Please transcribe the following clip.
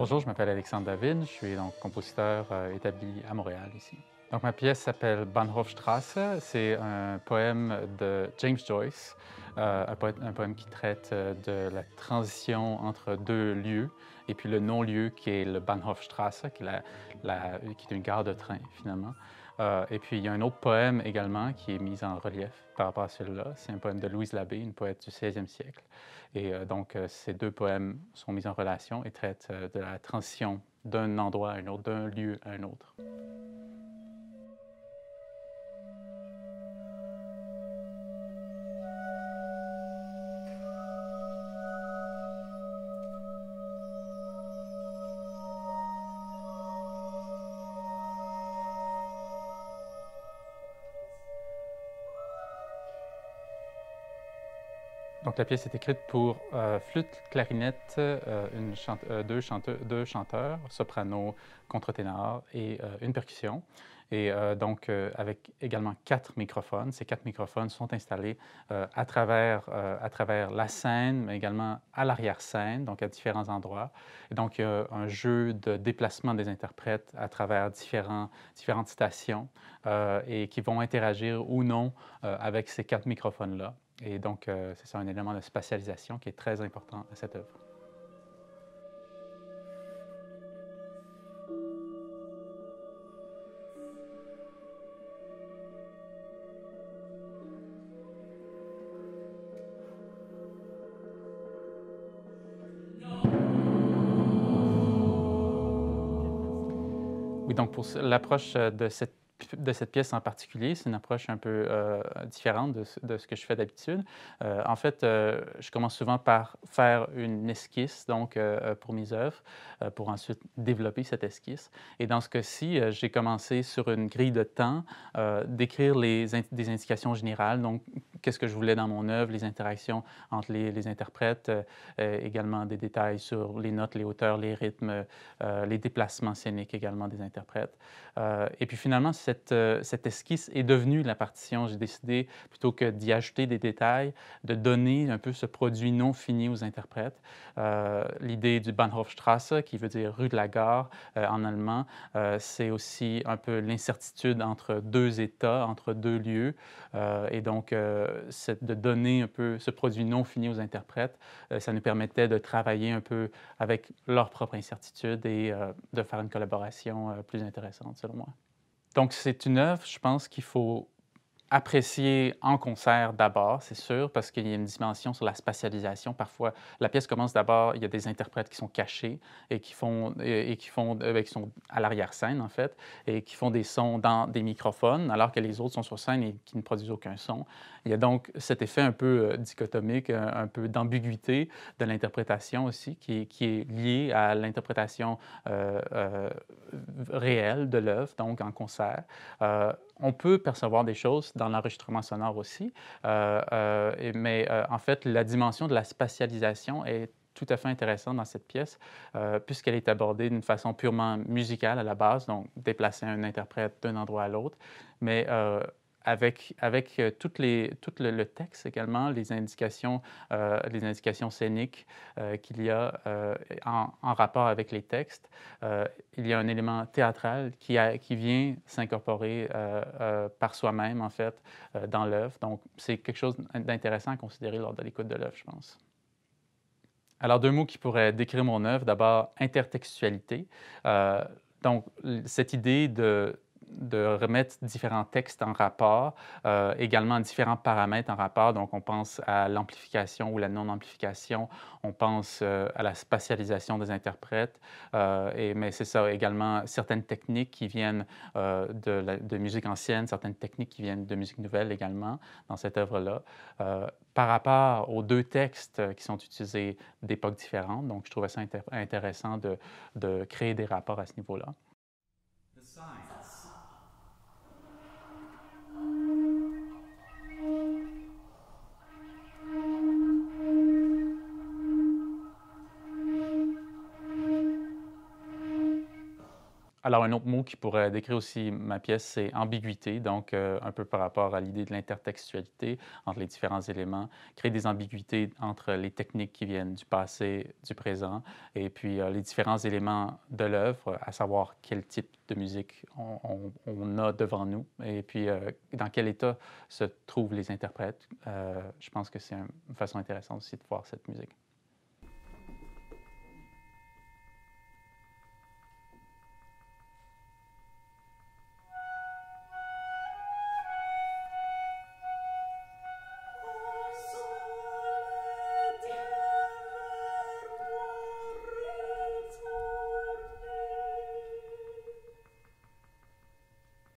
Bonjour, je m'appelle Alexandre Davin, je suis donc compositeur euh, établi à Montréal ici. Donc ma pièce s'appelle Bahnhofstrasse, c'est un poème de James Joyce, euh, un, poème, qui traite euh, de la transition entre deux lieux et puis le non-lieu qui est le Bahnhofstrasse, qui est une gare de train finalement. Euh, et puis, il y a un autre poème également qui est mis en relief par rapport à celui-là. C'est un poème de Louise Labbé, une poète du 16e siècle. Et euh, donc, euh, ces deux poèmes sont mis en relation et traitent de la transition d'un endroit à un autre, d'un lieu à un autre. Donc la pièce est écrite pour euh, flûte, clarinette, euh, une euh, deux, chanteurs, soprano, contre-ténor et une percussion. Et donc avec également quatre microphones. Ces quatre microphones sont installés à, travers, à travers la scène, mais également à l'arrière-scène, donc à différents endroits. donc il y a un jeu de déplacement des interprètes à travers différents, différentes stations et qui vont interagir ou non avec ces quatre microphones-là. Et donc, euh, c'est ça un élément de spatialisation qui est très important à cette œuvre. Oui, donc pour l'approche euh, de cette de cette pièce en particulier. C'est une approche un peu euh, différente de, ce que je fais d'habitude. Euh, en fait, euh, je commence souvent par faire une esquisse donc, pour mes œuvres, pour ensuite développer cette esquisse. Et dans ce cas-ci, j'ai commencé sur une grille de temps d'écrire des indications générales, donc qu'est-ce que je voulais dans mon œuvre, les interactions entre les, interprètes, euh, euh, également des détails sur les notes, les hauteurs, les rythmes, euh, les déplacements scéniques également des interprètes. et puis finalement, cette, cette esquisse est devenue la partition. J'ai décidé, plutôt que d'y ajouter des détails, de donner un peu ce produit non fini aux interprètes. L'idée du Bahnhofstrasse, qui veut dire rue de la gare en allemand, c'est aussi un peu l'incertitude entre deux États, entre deux lieux. et donc, de donner un peu ce produit non fini aux interprètes. Euh, ça nous permettait de travailler un peu avec leur propre incertitude et euh, de faire une collaboration euh, plus intéressante, selon moi. Donc, c'est une œuvre, je pense qu'il faut apprécié en concert d'abord, c'est sûr, parce qu'il y a une dimension sur la spatialisation. Parfois, la pièce commence d'abord, il y a des interprètes qui sont cachés et qui font et, qui font euh, ben, sont à l'arrière-scène en fait et qui font des sons dans des microphones, alors que les autres sont sur scène et qui ne produisent aucun son. Il y a donc cet effet un peu euh, dichotomique, un, peu d'ambiguïté de l'interprétation aussi, qui est, lié à l'interprétation euh, réelle de l'œuvre, donc en concert on peut percevoir des choses dans l'enregistrement sonore aussi, euh, euh, mais euh, en fait, la dimension de la spatialisation est tout à fait intéressante dans cette pièce, puisqu'elle est abordée d'une façon purement musicale à la base, donc déplacer un interprète d'un endroit à l'autre, mais avec, avec euh, toutes les, tout le, texte également, les indications, euh, les indications scéniques euh, qu'il y a en, en, rapport avec les textes. il y a un élément théâtral qui, a, qui vient s'incorporer par soi-même, en fait, dans l'œuvre. Donc, c'est quelque chose d'intéressant à considérer lors de l'écoute de l'œuvre, je pense. Alors, deux mots qui pourraient décrire mon œuvre. D'abord, intertextualité. donc, cette idée de de remettre différents textes en rapport, euh, également différents paramètres en rapport. Donc, on pense à l'amplification ou la non-amplification, on pense euh, à la spatialisation des interprètes, euh, et, mais c'est ça également certaines techniques qui viennent de, musique ancienne, certaines techniques qui viennent de musique nouvelle également dans cette œuvre-là. par rapport aux deux textes qui sont utilisés d'époques différentes, donc je trouvais ça intéressant de créer des rapports à ce niveau-là. Alors, un autre mot qui pourrait décrire aussi ma pièce, c'est ambiguïté, donc euh, un peu par rapport à l'idée de l'intertextualité entre les différents éléments, créer des ambiguïtés entre les techniques qui viennent du passé, du présent, et puis euh, les différents éléments de l'œuvre, à savoir quel type de musique on, a devant nous, et puis euh, dans quel état se trouvent les interprètes. je pense que c'est une façon intéressante aussi de voir cette musique.